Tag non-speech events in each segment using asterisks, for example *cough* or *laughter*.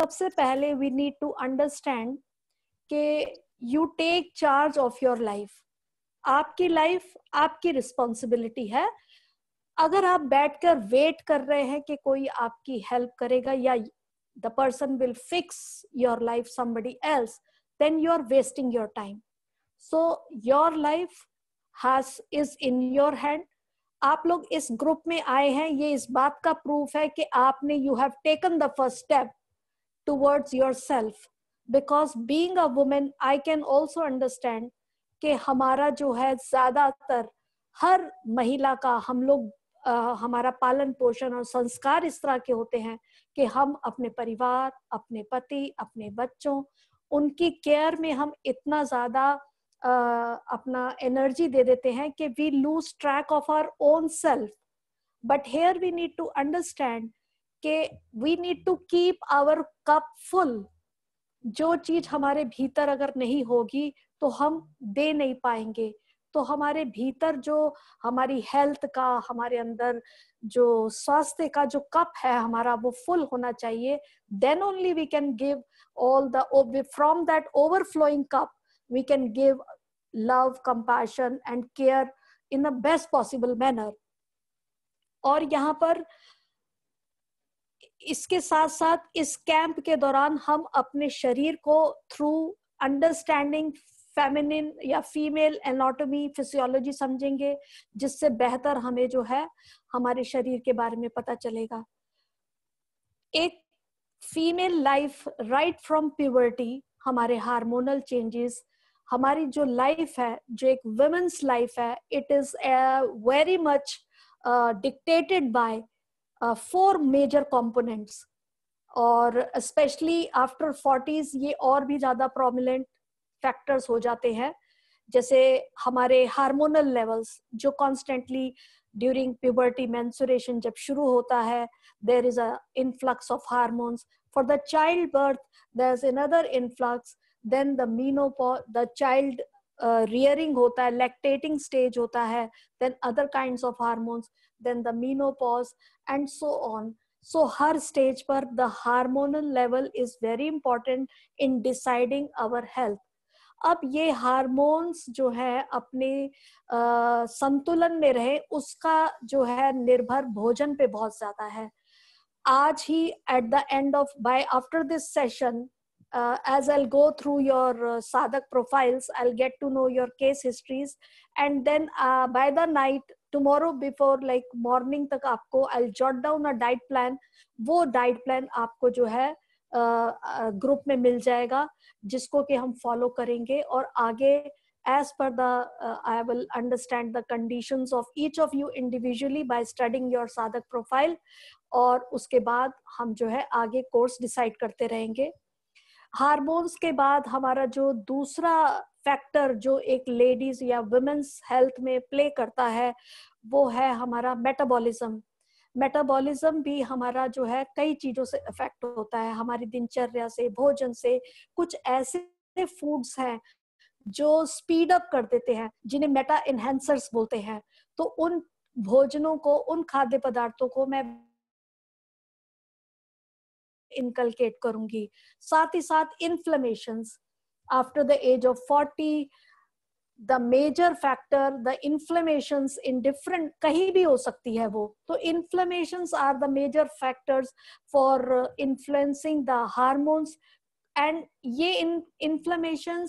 सबसे पहले we need to understand के you take charge of your life आपकी लाइफ आपकी रिस्पॉन्सिबिलिटी है अगर आप बैठकर वेट कर रहे हैं कि कोई आपकी हेल्प करेगा या the person will fix your life somebody else then you are wasting your time so your life has is in your hand आप लोग इस ग्रुप में आए हैं ये इस बात का प्रूफ है कि आपने you have taken the first step towards yourself because being a woman i can also understand कि हमारा जो है ज्यादातर हर महिला का हम लोग हमारा पालन पोषण और संस्कार इस तरह के होते हैं कि हम अपने परिवार अपने पति अपने बच्चों उनकी केयर में हम इतना ज्यादा अपना एनर्जी दे देते हैं कि we lose track of our own self but here we need to understand कि we need to keep our cup full जो चीज हमारे भीतर अगर नहीं होगी तो हम दे नहीं पाएंगे तो हमारे भीतर जो हमारी हेल्थ का हमारे अंदर जो स्वास्थ्य का जो कप है हमारा वो फुल होना चाहिए then only we can give all the from that overflowing cup we can give love compassion and care in the best possible manner और यहाँ पर इसके साथ साथ इस कैंप के दौरान हम अपने शरीर को थ्रू अंडरस्टैंडिंग फेमिनिन या फीमेल एनाटॉमी फिजियोलॉजी समझेंगे जिससे बेहतर हमें जो है हमारे शरीर के बारे में पता चलेगा एक female life right from puberty हमारे हार्मोनल चेंजेस हमारी जो लाइफ है जो एक वुमेन्स लाइफ है it is very much dictated by four uh, major major और स्पेशली आफ्टर फोर्टीज ये और भी ज़्यादा प्रोमिनेंट फैक्टर्स हो जाते हैं जैसे हमारे हार्मोनल लेवल्स जो कॉन्स्टेंटली ड्यूरिंग प्यूबर्टी मैंसुरेशन जब शुरू होता है there is a influx of hormones for the child birth there is another influx then the meno the child rearing uh, होता है लैक्टेटिंग स्टेज होता है then other kind of hormones then the menopause and so on so हर stage पर the hormonal level is very important in deciding our health अब ये hormones जो है अपने आ, संतुलन में रहे उसका जो है निर्भर भोजन पे बहुत ज्यादा है आज ही at the end of by after this session uh, as I'll go through your uh, sadhak profiles, I'll get to know your case histories. And then uh, by the night, tomorrow before like morning tak aapko I'll jot down a diet plan. wo diet plan aapko jo hai group uh, uh, में मिल जाएगा जिसको कि हम follow करेंगे और आगे age पर the I will understand the conditions of each of you individually by studying your साधक प्रोफाइल और उसके बाद हम जो है आगे कोर्स डिसाइड करते रहेंगे हार्मोन्स के बाद हमारा जो दूसरा फैक्टर जो एक लेडीज या वुमेन्स हेल्थ में प्ले करता है वो है हमारा मेटाबॉलिज्म मेटाबॉलिज्म भी हमारा जो है कई चीजों से अफेक्ट होता है हमारी दिनचर्या से भोजन से कुछ ऐसे फूड्स हैं जो स्पीड अप कर देते हैं जिन्हें मेटा इनहेंसर्स बोलते हैं तो उन भोजनों को उन खाद्य पदार्थों को मैं इनकलकेट करूंगी साथ ही साथ inflammation after the age of forty the major factor the inflammation in different कहीं भी हो सकती है वो तो inflammation are the major factors for influencing the hormones and ये in inflammation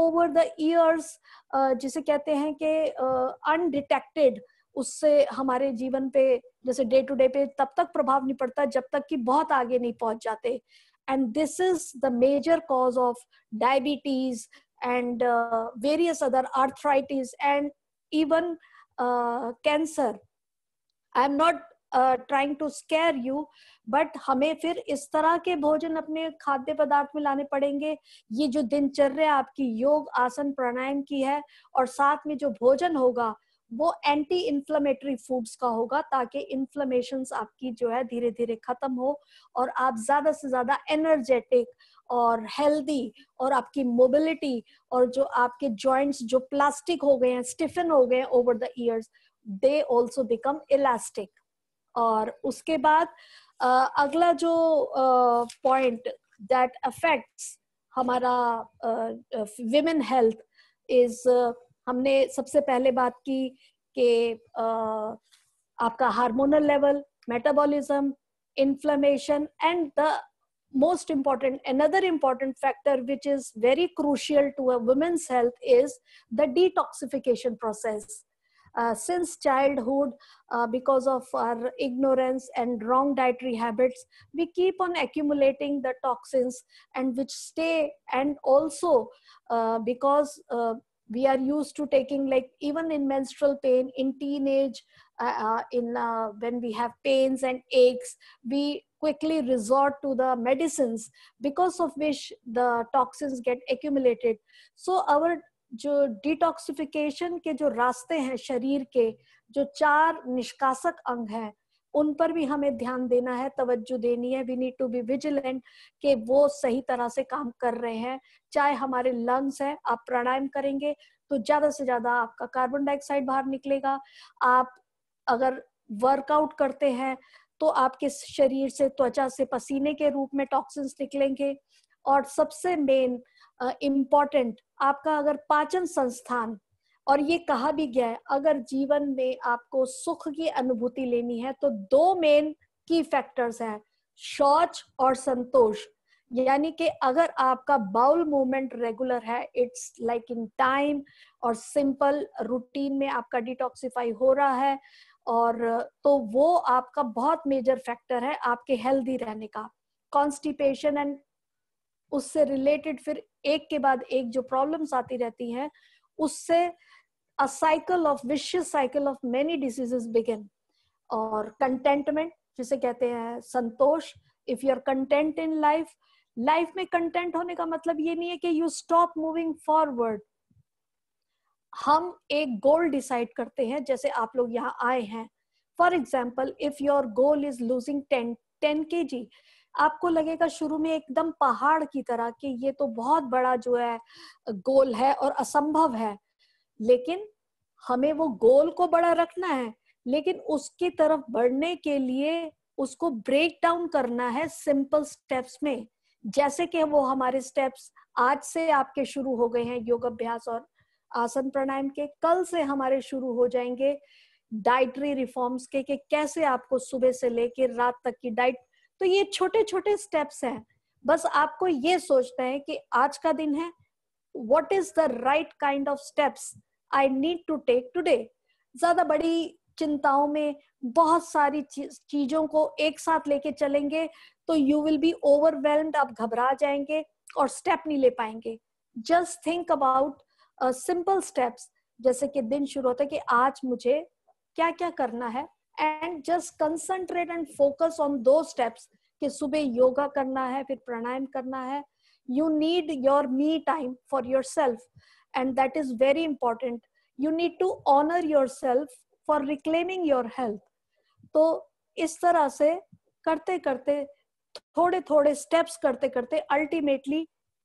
over the years जिसे कहते हैं कि अनडिटेक्टेड uh, उससे हमारे जीवन पे जैसे डे टू डे पे तब तक प्रभाव नहीं पड़ता जब तक कि बहुत आगे नहीं पहुंच जाते and this is the major cause of diabetes and various other arthritis and even cancer I am not trying to scare you but हमें फिर इस तरह के भोजन अपने खाद्य पदार्थ में लाने पड़ेंगे ये जो दिनचर्या आपकी योग आसन प्राणायाम की है और साथ में जो भोजन होगा वो एंटी इन्फ्लेमेटरी फूड्स का होगा ताकि इन्फ्लेमेशन आपकी जो है धीरे धीरे खत्म हो और आप ज्यादा से ज्यादा एनर्जेटिक और हेल्दी और आपकी मोबिलिटी और जो आपके जॉइंट्स जो प्लास्टिक हो गए हैं स्टिफन हो गए हैं over the years they also become elastic और उसके बाद अगला जो पॉइंट दैट अफेक्ट्स हमारा विमेन हेल्थ इज हमने सबसे पहले बात की कि आपका hormonal level metabolism inflammation and the most important another important factor which is very crucial to a woman's health is the detoxification process uh, since childhood uh, because of our ignorance and wrong dietary habits we keep on accumulating the toxins and which stay and also uh, because we are used to taking like even in menstrual pain in teenage uh, uh, in uh, when we have pains and aches we quickly resort to the medicines because of which the toxins get accumulated so our जो detoxification के जो रास्ते हैं शरीर के जो चार निष्कासक अंग हैं उन पर भी हमें ध्यान देना है तवज्जो देनी है we need to be vigilant कि वो सही तरह से काम कर रहे हैं चाहे हमारे लंग्स हैं आप प्राणायाम करेंगे तो ज्यादा से ज्यादा आपका कार्बन डाइऑक्साइड बाहर निकलेगा आप अगर वर्कआउट करते हैं तो आपके शरीर से त्वचा से पसीने के रूप में टॉक्सिन्स निकलेंगे और सबसे मेन इम्पॉर्टेंट uh, आपका अगर पाचन संस्थान और ये कहा भी गया है अगर जीवन में आपको सुख की अनुभूति लेनी है तो दो मेन की फैक्टर्स हैं शौच और संतोष यानी कि अगर आपका बाउल मूवमेंट रेगुलर है इट्स लाइक इन टाइम और सिंपल रूटीन में आपका डिटॉक्सिफाई हो रहा है और तो वो आपका बहुत मेजर फैक्टर है आपके हेल्दी रहने का कॉन्स्टिपेशन एंड उससे रिलेटेड फिर एक के बाद एक जो प्रॉब्लम्स आती रहती हैं उससे a cycle of vicious cycle of many diseases begin और contentment जिसे कहते हैं संतोष if you are content in life life में कंटेंट होने का मतलब ये नहीं है कि यू स्टॉप मूविंग फॉरवर्ड हम एक गोल डिसाइड करते हैं जैसे आप लोग यहाँ आए हैं for example if your goal is losing ten ten K G आपको लगेगा शुरू में एकदम पहाड़ की तरह कि ये तो बहुत बड़ा जो है गोल है और असंभव है लेकिन हमें वो गोल को बड़ा रखना है लेकिन उसकी तरफ बढ़ने के लिए उसको ब्रेक डाउन करना है सिंपल स्टेप्स में जैसे कि वो हमारे स्टेप्स आज से आपके शुरू हो गए हैं योग अभ्यास और आसन प्राणायाम के कल से हमारे शुरू हो जाएंगे डाइटरी रिफॉर्म्स के कि कैसे आपको सुबह से लेके रात तक की डाइट तो ये छोटे छोटे स्टेप्स हैं बस आपको ये सोचना है कि आज का दिन है what is the right kind of steps I need to take today ज्यादा बड़ी चिंताओं में बहुत सारी चीजों को एक साथ लेके चलेंगे तो यू विल बी ओवरवेलम्ड आप घबरा जाएंगे और स्टेप नहीं ले पाएंगे just think about simple steps जैसे कि दिन शुरू होता है कि आज मुझे क्या क्या करना है and just concentrate and focus on दो स्टेप्स कि सुबह योगा करना है फिर प्राणायाम करना है you need your me time for yourself and that is very important you need to honor yourself for reclaiming your health to is tarah se karte karte थोड़े थोड़े स्टेप्स करते करते ultimately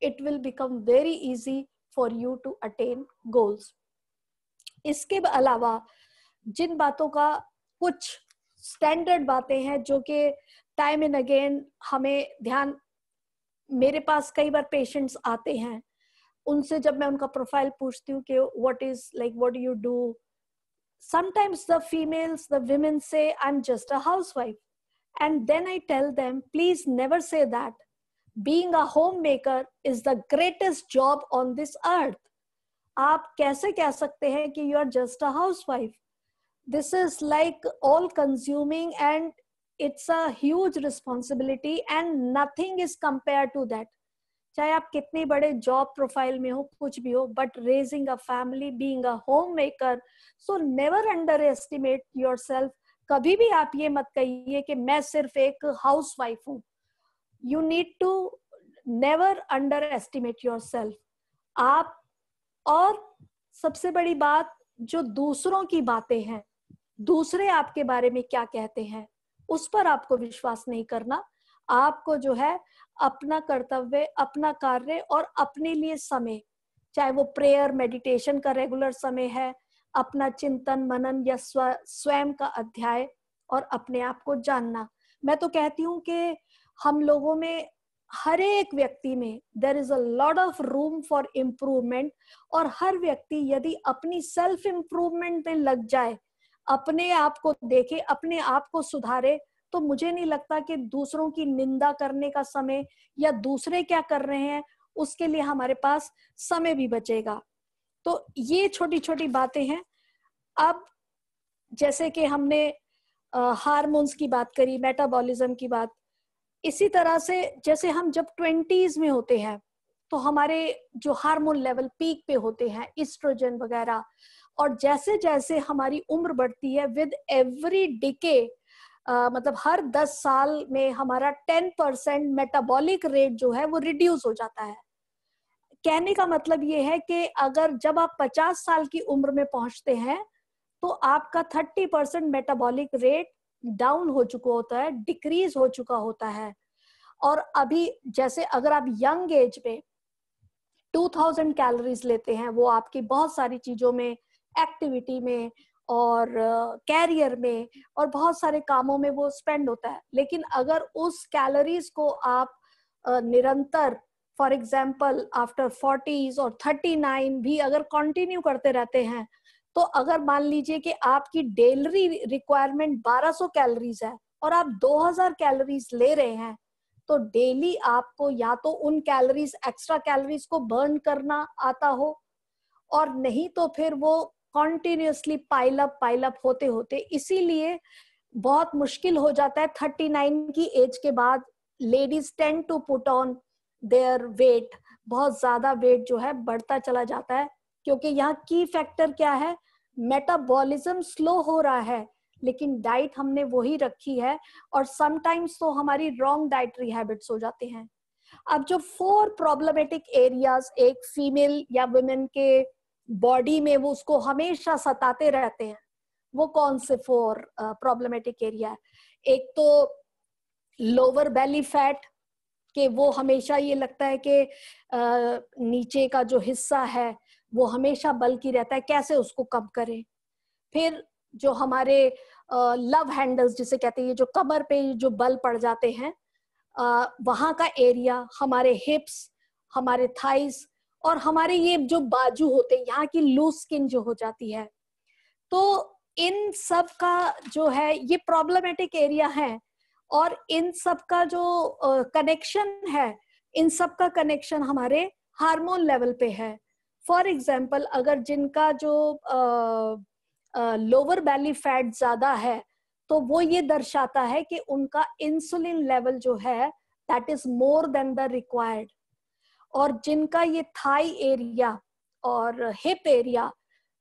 it will become very easy for you to attain goals इसके अलावा जिन बातों का कुछ standard बातें हैं जो कि टाइम एंड अगेन हमें ध्यान मेरे पास कई बार पेशेंट्स आते हैं उनसे जब मैं उनका प्रोफाइल पूछती हूँ कि what is like what you do sometimes the females the women say I am just a housewife and then I tell them please never say that being a maker is the greatest job on this earth आप कैसे कह सकते हैं कि you are just a housewife this is like all consuming and it's as responsibility and nothing is is to that चाहे आप कितने बड़े जॉब प्रोफाइल में हो कुछ भी हो but raising a family being a home maker so never underestimate yourself कभी भी आप ये मत कहिए कि मैं सिर्फ एक हाउस वाइफ हूँ you need to never underestimate yourself आप और सबसे बड़ी बात जो दूसरों की बातें हैं दूसरे आपके बारे में क्या कहते हैं उस पर आपको विश्वास नहीं करना आपको जो है अपना कर्तव्य अपना कार्य और अपने लिए समय चाहे वो प्रेयर मेडिटेशन का रेगुलर समय है अपना चिंतन मनन या स्व स्वयं का अध्याय और अपने आप को जानना मैं तो कहती हूँ कि हम लोगों में हर एक व्यक्ति में there is a lot of room for improvement और हर व्यक्ति यदि अपनी सेल्फ इम्प्रूवमेंट में लग जाए अपने आप को देखे अपने आप को सुधारे तो मुझे नहीं लगता कि दूसरों की निंदा करने का समय या दूसरे क्या कर रहे हैं उसके लिए हमारे पास समय भी बचेगा तो ये छोटी छोटी बातें हैं अब जैसे कि हमने हार्मोन्स की बात करी मेटाबॉलिज्म की बात इसी तरह से जैसे हम जब ट्वेंटीज में होते हैं तो हमारे जो हार्मोन लेवल पीक पे होते हैं इस्ट्रोजन वगैरह और जैसे जैसे हमारी उम्र बढ़ती है विद एवरी डिके मतलब हर दस साल में हमारा टेन परसेंट मेटाबॉलिक रेट जो है वो रिड्यूस हो जाता है कहने का मतलब ये है कि अगर जब आप पचास साल की उम्र में पहुंचते हैं तो आपका thirty percent metabolic rate down हो चुका होता है डिक्रीज हो चुका होता है और अभी जैसे अगर आप यंग एज में 2000 कैलोरीज लेते हैं वो आपकी बहुत सारी चीजों में एक्टिविटी में और कैरियर uh, में और बहुत सारे कामों में वो स्पेंड होता है लेकिन अगर उस कैलोरीज को आप uh, निरंतर फॉर एग्जाम्पल आफ्टर फोर्टीज और थर्टी नाइन भी अगर कंटिन्यू करते रहते हैं तो अगर मान लीजिए कि आपकी डेलरी रिक्वायरमेंट 1200 कैलोरीज है और आप 2000 कैलोरीज ले रहे हैं तो डेली आपको या तो उन कैलोरीज एक्स्ट्रा कैलोरीज को बर्न करना आता हो और नहीं तो फिर वो कॉन्टिन्यूसली पाइलअप पाइलअप होते होते इसीलिए बहुत मुश्किल हो जाता है थर्टी नाइन की एज के बाद ladies tend to put on their weight बहुत ज्यादा वेट जो है बढ़ता चला जाता है क्योंकि यहाँ की फैक्टर क्या है मेटाबॉलिज्म स्लो हो रहा है लेकिन डाइट हमने वही रखी है और समटाइम्स तो हमारी रॉन्ग डाइटरी हैबिट्स हो जाते हैं अब जो फोर प्रॉब्लमेटिक एरियाज एक फीमेल या वुमेन के बॉडी में वो उसको हमेशा सताते रहते हैं वो कौन से फोर प्रॉब्लमेटिक एरिया है एक तो लोअर बेली फैट के वो हमेशा ये लगता है कि नीचे का जो हिस्सा है वो हमेशा बल्कि रहता है कैसे उसको कम करें फिर जो हमारे लव हैंडल्स जिसे कहते हैं जो कमर पे जो बल पड़ जाते हैं वहाँ का एरिया हमारे हिप्स हमारे थाइस और हमारे ये जो बाजू होते हैं यहाँ की लूज स्किन जो हो जाती है तो इन सब का जो है ये प्रॉब्लमेटिक एरिया है और इन सब का जो कनेक्शन uh, है इन सब का कनेक्शन हमारे हार्मोन लेवल पे है फॉर एग्जाम्पल अगर जिनका जो uh, लोअर बैली फैट ज्यादा है तो वो ये दर्शाता है कि उनका इंसुलिन लेवल जो है that is more than the required और जिनका ये थाई एरिया और हिप एरिया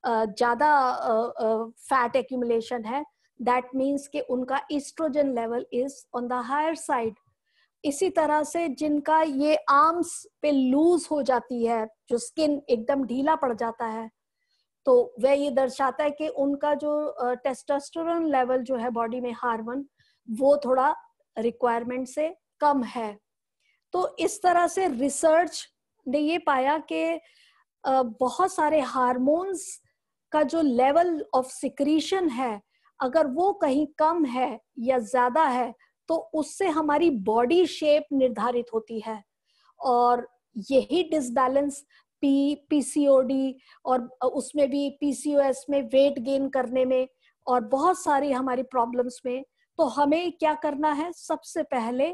ज्यादा फैट एक्यूमुलेशन है दैट मीन्स कि उनका oestrogen level is on the higher side इसी तरह से जिनका ये आर्म्स पे लूज हो जाती है जो स्किन एकदम ढीला पड़ जाता है तो वह ये दर्शाता है कि उनका जो टेस्टोस्टेरोन लेवल जो है बॉडी में हार्मोन वो थोड़ा रिक्वायरमेंट से कम है तो इस तरह से रिसर्च ने ये पाया कि बहुत सारे हार्मोन्स का जो लेवल ऑफ सिक्रीशन है अगर वो कहीं कम है या ज्यादा है तो उससे हमारी बॉडी शेप निर्धारित होती है और यही डिसबैलेंस पी पीसीओडी और उसमें भी पीसीओएस में वेट गेन करने में और बहुत सारी हमारी प्रॉब्लम्स में तो हमें क्या करना है सबसे पहले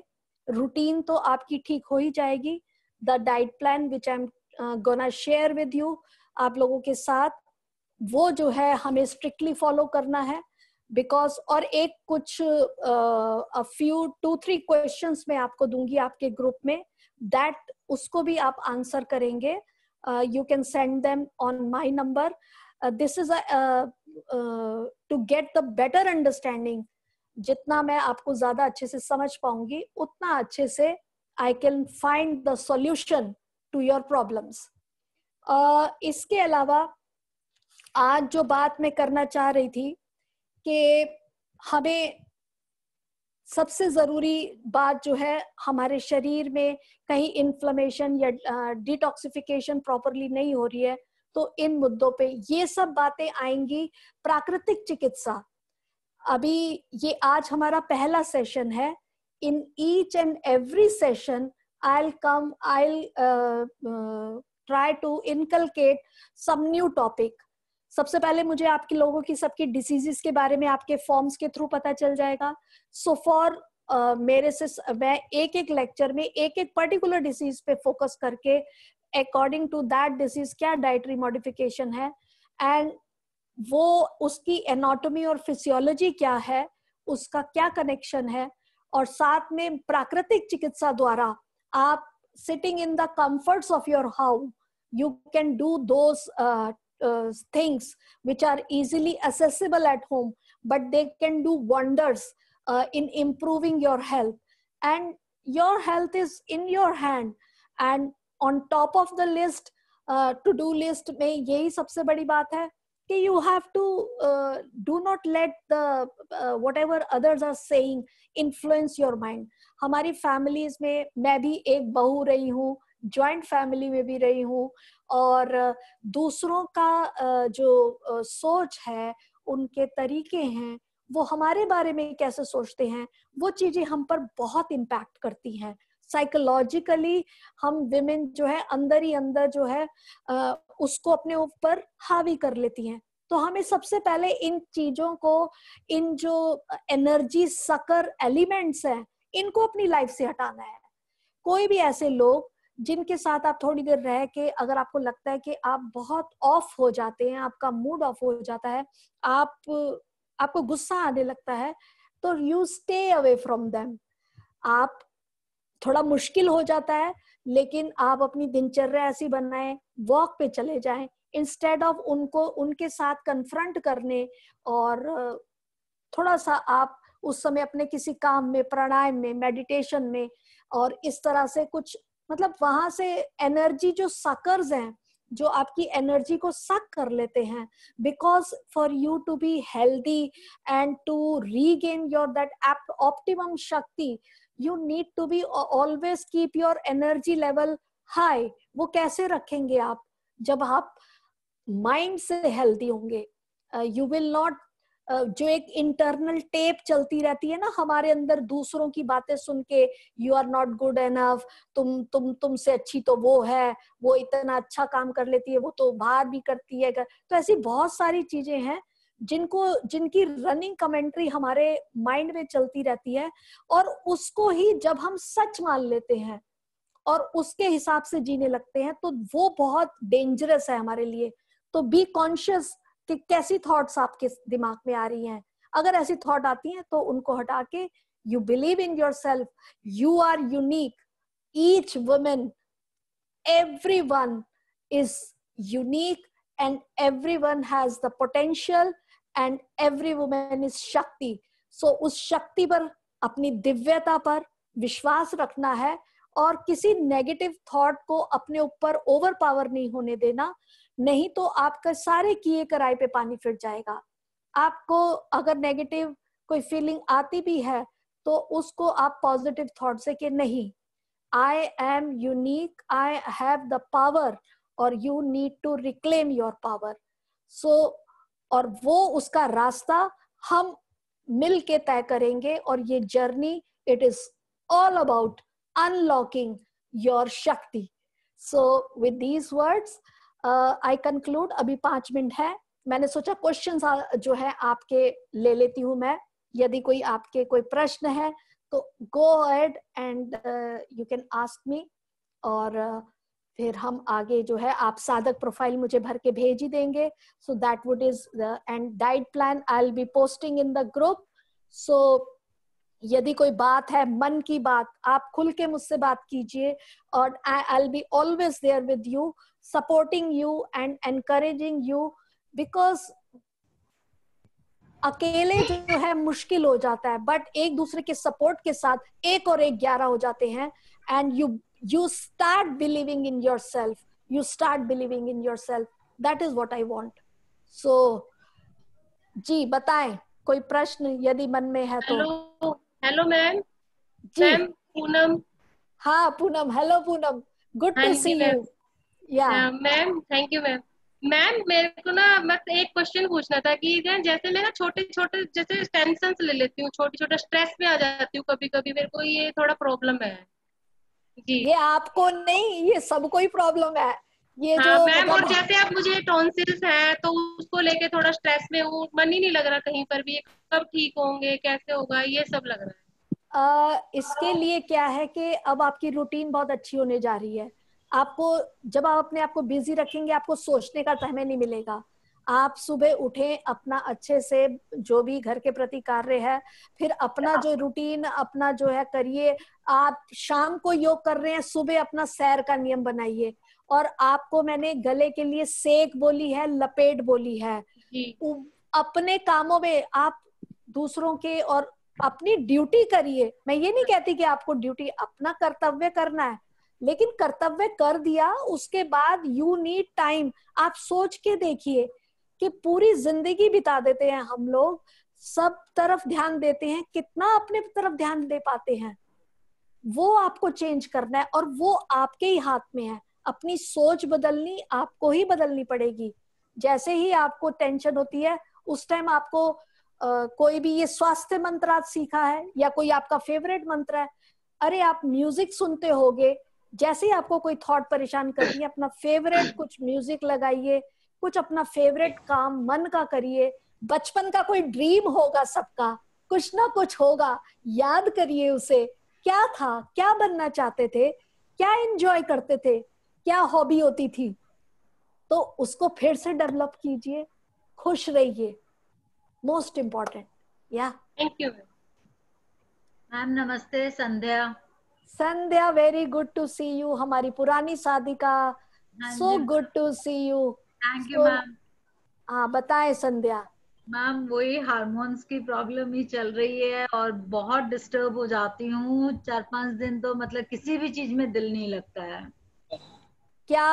रूटीन तो आपकी ठीक हो ही जाएगी the diet plan which I am gonna share with you आप लोगों के साथ वो जो है हमें स्ट्रिक्टली फॉलो करना है बिकॉज और एक कुछ फ्यू टू थ्री क्वेश्चंस मैं आपको दूंगी आपके ग्रुप में दैट उसको भी आप आंसर करेंगे uh, you can send them on my number uh, this is a uh, uh, to get the better understanding जितना मैं आपको ज्यादा अच्छे से समझ पाऊंगी उतना अच्छे से I can find the solution to your problems इसके अलावा आज जो बात मैं करना चाह रही थी कि हमें सबसे ज़रूरी बात जो है हमारे शरीर में कहीं इन्फ्लेमेशन या डिटॉक्सिफिकेशन प्रॉपरली नहीं हो रही है तो इन मुद्दों पे ये सब बातें आएंगी प्राकृतिक चिकित्सा अभी ये आज हमारा पहला सेशन है in each and every session I come I try to inculcate some new topic सबसे पहले मुझे आपके लोगों की सबकी डिसीजेस के बारे में आपके फॉर्म्स के थ्रू पता चल जाएगा सो so फॉर uh, मेरे से मैं एक एक लेक्चर में एक एक पर्टिकुलर डिसीज पे फोकस करके अकॉर्डिंग टू दैट डिसीज क्या डाइटरी मॉडिफिकेशन है एंड वो उसकी एनाटॉमी और फिजियोलॉजी क्या है उसका क्या कनेक्शन है और साथ में प्राकृतिक चिकित्सा द्वारा आप sitting in the comforts of your how you can do two uh, things which are easily accessible at home, but they can do wonders uh, in improving your health. And your health is in your hand. And on top of the list, to do list में यही सबसे बड़ी बात है कि you have to do not let the whatever others are saying influence your mind हमारी families में मैं भी एक बहू रही हूँ जॉइंट फैमिली में भी रही हूँ और दूसरों का जो सोच है उनके तरीके हैं वो हमारे बारे में कैसे सोचते हैं वो चीजें हम पर बहुत इम्पैक्ट करती हैं साइकोलॉजिकली हम विमेन जो है अंदर ही अंदर जो है उसको अपने ऊपर हावी कर लेती हैं तो हमें सबसे पहले इन चीजों को इन जो एनर्जी सकर एलिमेंट्स हैं इनको अपनी लाइफ से हटाना है कोई भी ऐसे लोग जिनके साथ आप थोड़ी देर रह के अगर आपको लगता है कि आप बहुत ऑफ हो जाते हैं आपका मूड ऑफ हो जाता है आप आपको गुस्सा आने लगता है तो you stay away from them आप थोड़ा मुश्किल हो जाता है लेकिन आप अपनी दिनचर्या ऐसी बनाए वॉक पे चले जाएं इंस्टेड ऑफ उनको उनके साथ कन्फ्रंट करने और थोड़ा सा आप उस समय अपने किसी काम में प्राणायाम में मेडिटेशन में और इस तरह से कुछ मतलब वहां से एनर्जी जो सकर्स हैं जो आपकी एनर्जी को सक कर लेते हैं because for you to be healthy and to regain your that optimum shakti you need to be always keep your energy level high वो कैसे रखेंगे आप जब आप माइंड से हेल्दी होंगे यू विल नॉट जो एक इंटरनल टेप चलती रहती है ना हमारे अंदर दूसरों की बातें सुन के you are not good enough तुम तुम तुमसे अच्छी तो वो है वो इतना अच्छा काम कर लेती है वो तो बाहर भी करती है कर, तो ऐसी बहुत सारी चीजें हैं जिनको जिनकी रनिंग कमेंट्री हमारे माइंड में चलती रहती है और उसको ही जब हम सच मान लेते हैं और उसके हिसाब से जीने लगते हैं तो वो बहुत डेंजरस है हमारे लिए तो बी कॉन्शियस कि कैसी थॉट्स आपके दिमाग में आ रही हैं अगर ऐसी थॉट आती हैं तो उनको हटा के you believe in yourself you are unique each women every one is unique and every one has the potential and every women is shakti so उस शक्ति पर अपनी दिव्यता पर विश्वास रखना है और किसी नेगेटिव थॉट को अपने ऊपर ओवर पावर नहीं होने देना नहीं तो आपका सारे किए कराए पे पानी फिर जाएगा आपको अगर नेगेटिव कोई फीलिंग आती भी है तो उसको आप पॉजिटिव थॉट से कि नहीं I am unique I have the power और you need to reclaim your power so और वो उसका रास्ता हम मिल के तय करेंगे और ये journey it is all about unlocking your shakti so with these words I conclude अभी पांच मिनट है मैंने सोचा क्वेश्चन जो है आपके ले लेती हूँ मैं यदि कोई आपके कोई प्रश्न है तो go ahead and you can ask me और uh, फिर हम आगे जो है आप साधक प्रोफाइल मुझे भर के भेज ही देंगे so that would is and diet plan I be posting in the group so यदि कोई बात है मन की बात आप खुल के मुझसे बात कीजिए और I I be always there with you supporting you and encouraging you because अकेले जो है मुश्किल हो जाता है बट एक दूसरे के सपोर्ट के साथ एक और एक ग्यारह हो जाते हैं and you you start believing in yourself you start believing in yourself that is what I want so जी बताए कोई प्रश्न यदि मन में है तो हेलो मैम जी पूनम हाँ Poonam hello Poonam good to see you ma'am thank you ma'am ma'am मेरे को ना मैं एक क्वेश्चन पूछना था कि जैसे मैं ना छोटे छोटे जैसे टेंशन ले लेती हूँ छोटे छोटे स्ट्रेस में आ जाती हूँ कभी कभी मेरे को ये थोड़ा प्रॉब्लम है जी ये आपको नहीं ये सबको ही प्रॉब्लम है ये हाँ, जो मैम और मतलब जैसे आप मुझे टॉन्सिल्स है तो उसको लेके थोड़ा स्ट्रेस में हूँ मन ही नहीं लग रहा कहीं पर भी कब ठीक होंगे कैसे होगा ये सब लग रहा है आ, इसके लिए क्या है कि अब आपकी रूटीन बहुत अच्छी होने जा रही है आपको जब आप अपने आप को बिजी रखेंगे आपको सोचने का समय नहीं मिलेगा आप सुबह उठे अपना अच्छे से जो भी घर के प्रति कार्य है फिर अपना जो रूटीन अपना जो है करिए आप शाम को योग कर रहे हैं सुबह अपना सैर का नियम बनाइए और आपको मैंने गले के लिए सेक बोली है लपेट बोली है अपने कामों में आप दूसरों के और अपनी ड्यूटी करिए मैं ये नहीं कहती कि आपको ड्यूटी अपना कर्तव्य करना है लेकिन कर्तव्य कर दिया उसके बाद यू नीड टाइम आप सोच के देखिए कि पूरी जिंदगी बिता देते हैं हम लोग सब तरफ ध्यान देते हैं कितना अपने तरफ ध्यान दे पाते हैं वो आपको चेंज करना है और वो आपके ही हाथ में है अपनी सोच बदलनी आपको ही बदलनी पड़ेगी जैसे ही आपको टेंशन होती है उस टाइम आपको आ, कोई भी ये स्वास्थ्य मंत्र आज सीखा है या कोई आपका फेवरेट मंत्र है अरे आप म्यूजिक सुनते होगे जैसे ही आपको कोई थॉट परेशान करती है अपना फेवरेट *coughs* कुछ म्यूजिक लगाइए कुछ अपना फेवरेट काम मन का करिए बचपन का कोई ड्रीम होगा सबका कुछ ना कुछ होगा याद करिए उसे क्या था क्या बनना चाहते थे क्या एंजॉय करते थे क्या हॉबी होती थी तो उसको फिर से डेवलप कीजिए खुश रहिए मोस्ट इम्पोर्टेंट या थैंक यू मैम नमस्ते Sandhya Sandhya very good to see you हमारी पुरानी का so good to see you thank you ma'am हाँ, हाँ बताए संध्या मैम वही हार्मोन्स की प्रॉब्लम ही चल रही है और बहुत डिस्टर्ब हो जाती हूँ चार पांच दिन तो मतलब किसी भी चीज में दिल नहीं लगता है क्या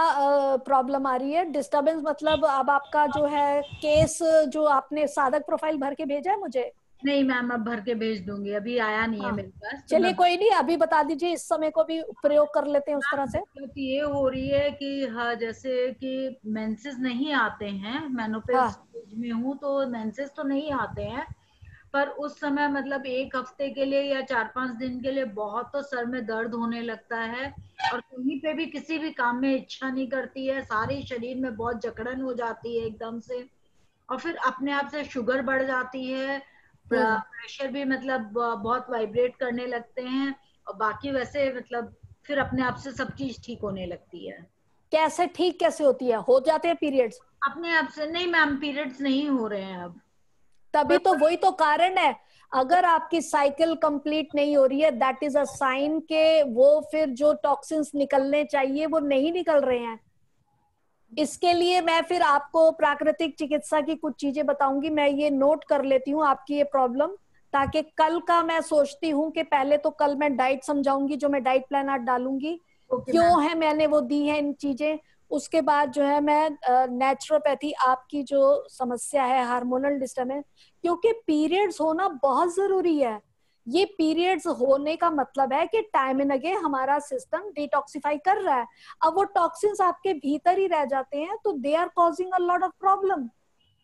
प्रॉब्लम आ रही है डिस्टरबेंस मतलब अब आपका जो है केस जो आपने साधक प्रोफाइल भर के भेजा है मुझे नहीं मैम अब भर के भेज दूंगी अभी आया नहीं हाँ। है मेरे पास तो चलिए कोई नहीं अभी बता दीजिए इस समय को भी प्रयोग कर लेते हैं उस तरह से क्योंकि ये हो रही है कि हाँ जैसे कि मेंसेस नहीं आते हैं मैं हाँ। में हूँ तो मेंसेस तो नहीं आते हैं पर उस समय मतलब एक हफ्ते के लिए या चार पांच दिन के लिए बहुत तो सर में दर्द होने लगता है और कहीं पे भी किसी भी काम में इच्छा नहीं करती है सारे शरीर में बहुत जकड़न हो जाती है एकदम से और फिर अपने आप से शुगर बढ़ जाती है प्रेशर हम्म। भी मतलब बहुत वाइब्रेट करने लगते हैं और बाकी वैसे मतलब फिर अपने आप से सब चीज ठीक होने लगती है कैसे ठीक कैसे होती है हो जाते हैं पीरियड्स अपने आप से नहीं मैम पीरियड्स नहीं हो रहे हैं अब तभी तो वही तो कारण है अगर आपकी साइकिल कंप्लीट नहीं हो रही है दैट इज अ साइन के वो फिर जो टॉक्सिन्स निकलने चाहिए वो नहीं निकल रहे हैं इसके लिए मैं फिर आपको प्राकृतिक चिकित्सा की कुछ चीजें बताऊंगी मैं ये नोट कर लेती हूँ आपकी ये प्रॉब्लम ताकि कल का मैं सोचती हूँ कि पहले तो कल मैं डाइट समझाऊंगी जो मैं डाइट प्लान आज डालूंगी okay, क्यों है मैंने वो दी है इन चीजें उसके बाद जो है मैं नेचुरोपैथी आपकी जो समस्या है हार्मोनल डिस्टर्बेंस क्योंकि पीरियड्स होना बहुत जरूरी है ये पीरियड्स होने का मतलब है कि टाइम एंड अगेन हमारा सिस्टम डिटॉक्सिफाई कर रहा है अब वो टॉक्सिन्स आपके भीतर ही रह जाते हैं तो they are causing a lot of problem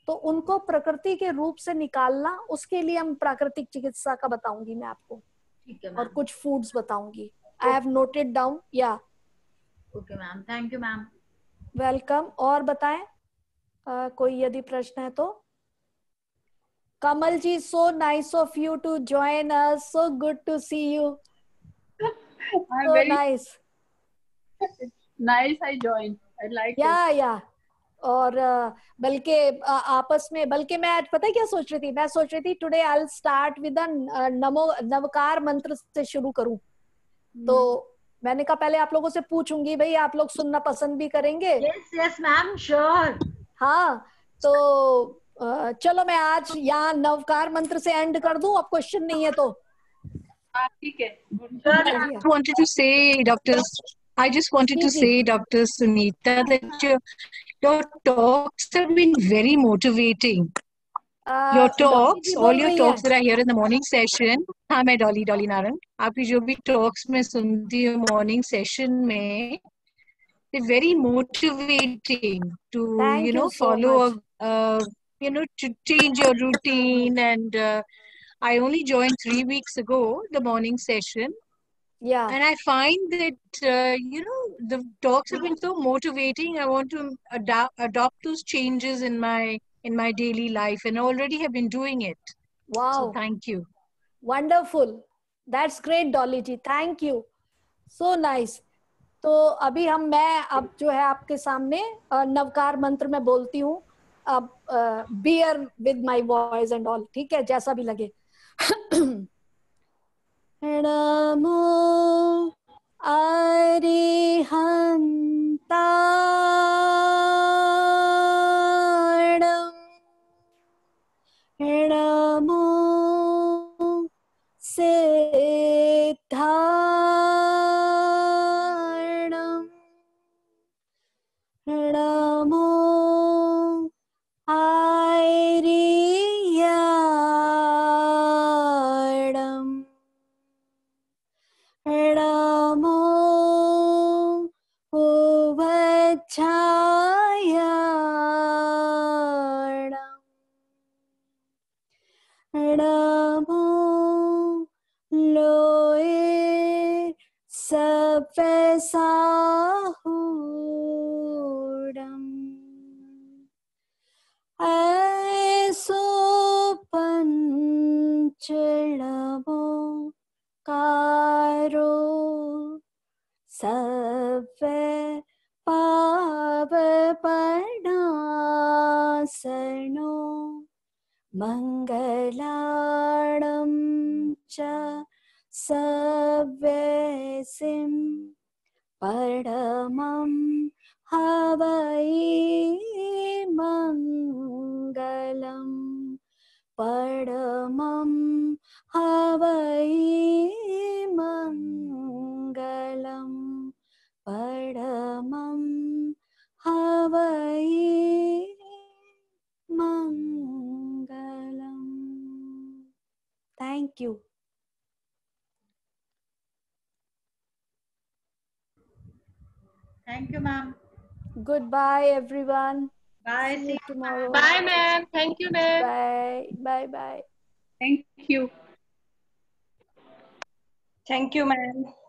तो उनको प्रकृति के रूप से निकालना उसके लिए हम प्राकृतिक चिकित्सा का बताऊंगी मैं आपको और कुछ फूड्स बताऊंगी आई हैव नोटेड डाउन या okay ma'am thank you ma'am welcome और बताएं uh, कोई यदि प्रश्न है तो Kamal ji, so nice of you to join us. So good to see you. so very... nice. nice I joined. I like yeah, it. Yeah, और बल्कि आपस में बल्कि मैं आज पता है क्या सोच रही थी मैं सोच रही थी today I will start with Namo Navkar मंत्र से शुरू करूं hmm. तो मैंने कहा पहले आप लोगों से पूछूंगी भाई आप लोग सुनना पसंद भी करेंगे यस यस मैम श्योर हाँ तो चलो मैं आज यहाँ नवकार मंत्र से एंड कर दू अब क्वेश्चन नहीं है तो I just wanted to say Dr. Sunita that your, your talks have been very motivating. Uh, your talks, all your talks that I hear in the morning session, हाँ मैं Dolly डॉली नारंग आपकी जो भी talks में सुनती morning session में, they're very motivating to Thank you know you so follow a, a you know, to change your routine. And uh, I only joined three weeks ago, the morning session. Yeah. And I find that, uh, you know, the talks have been so motivating. I want to adopt adopt those changes in my in my daily life and already have been doing it. Wow. So thank you. Wonderful. That's great, Dolly ji. Thank you. So nice. तो अभी हम मैं अब जो है आपके सामने नवकार मंत्र में बोलती हूँ bear with my voice and all ठीक है जैसा भी लगे नमो अरिहंता से सिद्धा सव्यसिं परमं हवै मङ्गलम् परमं हवै मङ्गलं परमं हवै मङ्गलम् thank you Thank you, ma'am. Goodbye, everyone. Bye. See you tomorrow. Bye, ma'am. Thank you, ma'am. Bye. Bye. Bye. Thank you. Thank you, ma'am.